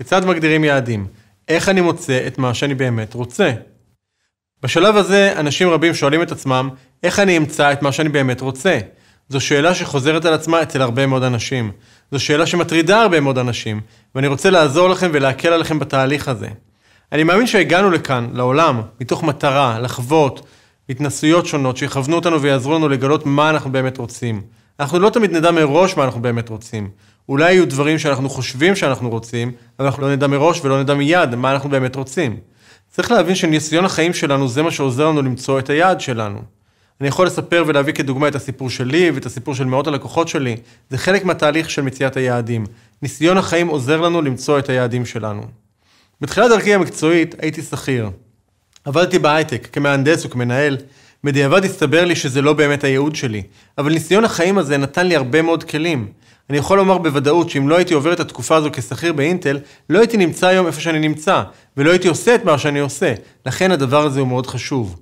כיצד מגדירים יעדים? איך אני מוצא את מה שאני באמת רוצה? בשלב הזה, אנשים רבים שואלים את עצמם, איך אני אמצא את מה שאני באמת רוצה? זו שאלה שחוזרת על עצמה אצל הרבה מאוד אנשים. זו שאלה שמטרידה הרבה מאוד אנשים, ואני רוצה לעזור לכם ולהקל עליכם בתהליך הזה. אני מאמין שהגענו לכאן, לעולם, מתוך מטרה, לחוות, התנסויות שונות שיכוונו אותנו ויעזרו לנו לגלות מה אנחנו באמת רוצים. אנחנו לא תמיד נדע מראש מה אנחנו באמת רוצים. אולי יהיו דברים שאנחנו חושבים שאנחנו רוצים, אבל אנחנו לא נדע מראש ולא נדע מיד מה אנחנו באמת רוצים. צריך להבין שניסיון החיים שלנו זה מה שעוזר לנו למצוא את היעד שלנו. אני יכול לספר ולהביא כדוגמה את הסיפור שלי ואת הסיפור של מאות הלקוחות שלי. זה חלק מהתהליך של מציאת היעדים. ניסיון החיים עוזר לנו למצוא את היעדים שלנו. בתחילת דרכי המקצועית הייתי שכיר. עבדתי בהייטק, כמהנדס וכמנהל. בדיעבד הסתבר לי שזה לא באמת הייעוד שלי, אבל ניסיון החיים הזה נתן לי הרבה מאוד כלים. אני יכול לומר בוודאות שאם לא הייתי עובר את התקופה הזו כשכיר באינטל, לא הייתי נמצא היום איפה שאני נמצא, ולא הייתי עושה את מה שאני עושה. לכן הדבר הזה הוא מאוד חשוב.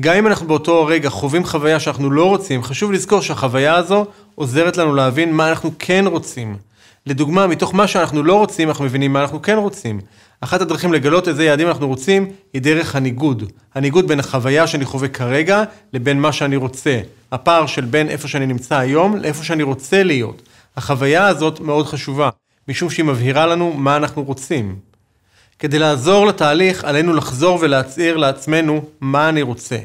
גם אם אנחנו באותו רגע חווים חוויה שאנחנו לא רוצים, חשוב לזכור שהחוויה הזו עוזרת לנו להבין מה אנחנו כן רוצים. לדוגמה, מתוך מה שאנחנו לא רוצים, אנחנו מבינים מה אנחנו כן רוצים. אחת הדרכים לגלות איזה יעדים אנחנו רוצים, היא דרך הניגוד. הניגוד בין החוויה שאני חווה כרגע, לבין מה שאני רוצה. הפער של בין איפה שאני נמצא היום, לאיפה שאני רוצה להיות. החוויה הזאת מאוד חשובה, משום שהיא מבהירה לנו מה אנחנו רוצים. כדי לעזור לתהליך, עלינו לחזור ולהצהיר לעצמנו מה אני רוצה.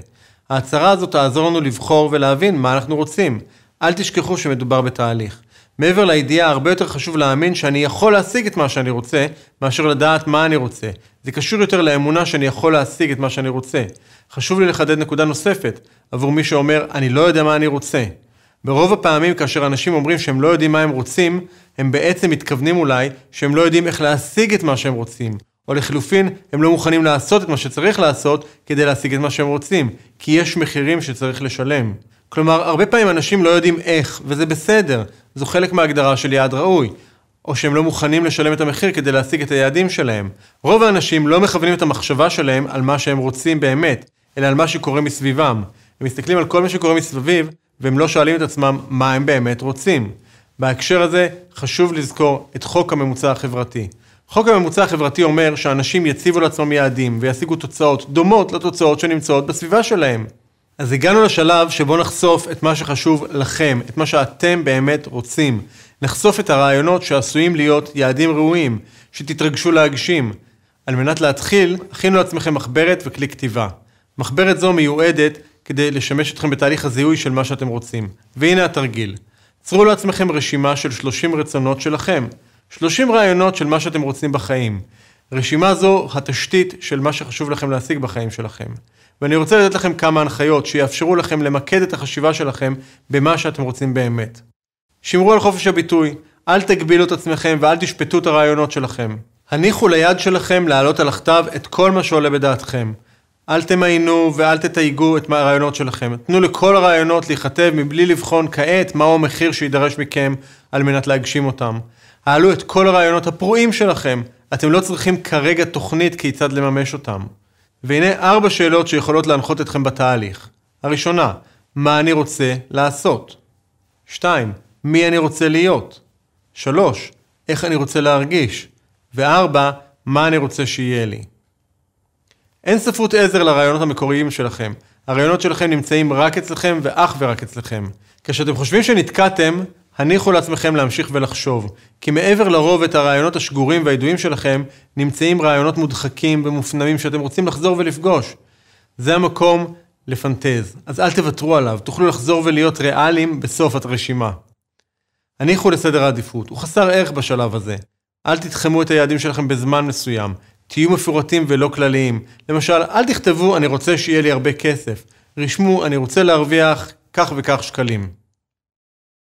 ההצהרה הזאת תעזור לנו לבחור ולהבין מה אנחנו רוצים. אל תשכחו שמדובר בתהליך. מעבר לידיעה, הרבה יותר חשוב להאמין שאני יכול להשיג את מה שאני רוצה, מאשר לדעת מה אני רוצה. זה קשור יותר לאמונה שאני יכול להשיג את מה שאני רוצה. חשוב לי לחדד נקודה נוספת, עבור מי שאומר, אני לא יודע מה אני רוצה. ברוב הפעמים כאשר אנשים אומרים שהם לא יודעים מה הם רוצים, הם בעצם מתכוונים אולי שהם לא יודעים איך להשיג את מה שהם רוצים. או לחלופין, הם לא מוכנים לעשות את מה שצריך לעשות כדי להשיג את מה שהם רוצים, כי יש מחירים שצריך לשלם. כלומר, הרבה פעמים אנשים לא יודעים איך, וזה בסדר, זו חלק מההגדרה של יעד ראוי. או שהם לא מוכנים לשלם את המחיר כדי להשיג את היעדים שלהם. רוב האנשים לא מכוונים את המחשבה שלהם על מה שהם רוצים באמת, אלא על מה שקורה מסביבם. הם מסתכלים על כל מה שקורה מסביב והם לא שואלים את עצמם מה הם באמת רוצים. בהקשר הזה, חשוב לזכור את חוק הממוצע החברתי. חוק הממוצע החברתי אומר שאנשים יציבו לעצמם יעדים וישיגו תוצאות דומות לתוצאות שנמצאות בסביבה שלהם. אז הגענו לשלב שבו נחשוף את מה שחשוב לכם, את מה שאתם באמת רוצים. נחשוף את הרעיונות שעשויים להיות יעדים ראויים, שתתרגשו להגשים. על מנת להתחיל, הכינו לעצמכם מחברת וכלי כתיבה. מחברת זו מיועדת כדי לשמש אתכם בתהליך הזיהוי של מה שאתם רוצים. והנה התרגיל. צרו לעצמכם רשימה של 30 רצונות שלכם, 30 רעיונות של מה שאתם רוצים בחיים. רשימה זו התשתית של מה שחשוב לכם להשיג בחיים שלכם. ואני רוצה לתת לכם כמה הנחיות שיאפשרו לכם למקד את החשיבה שלכם במה שאתם רוצים באמת. שמרו על חופש הביטוי, אל תגבילו את עצמכם ואל תשפטו את הרעיונות שלכם. הניחו ליד שלכם להעלות על הכתב את כל מה שעולה בדעתכם. אל תמיינו ואל תתייגו את הרעיונות שלכם. תנו לכל הרעיונות להיכתב מבלי לבחון כעת מהו המחיר שידרש מכם על מנת להגשים אותם. העלו את כל הרעיונות הפרועים שלכם, אתם לא צריכים כרגע תוכנית כיצד לממש אותם. והנה ארבע שאלות שיכולות להנחות אתכם בתהליך. הראשונה, מה אני רוצה לעשות? שתיים, מי אני רוצה להיות? שלוש, איך אני רוצה להרגיש? וארבע, מה אני רוצה שיהיה לי? אין ספרות עזר לרעיונות המקוריים שלכם. הרעיונות שלכם נמצאים רק אצלכם ואך ורק אצלכם. כשאתם חושבים שנתקעתם, הניחו לעצמכם להמשיך ולחשוב, כי מעבר לרוב את הרעיונות השגורים והידועים שלכם, נמצאים רעיונות מודחקים ומופנמים שאתם רוצים לחזור ולפגוש. זה המקום לפנטז, אז אל תוותרו עליו, תוכלו לחזור ולהיות ריאליים בסוף הרשימה. הניחו לסדר העדיפות, הוא חסר ערך בשלב הזה. אל תתחמו את היעדים שלכם בזמן מסוים, תהיו מפורטים ולא כלליים. למשל, אל תכתבו אני רוצה שיהיה לי הרבה כסף. רשמו אני רוצה להרוויח כך וכך שקלים.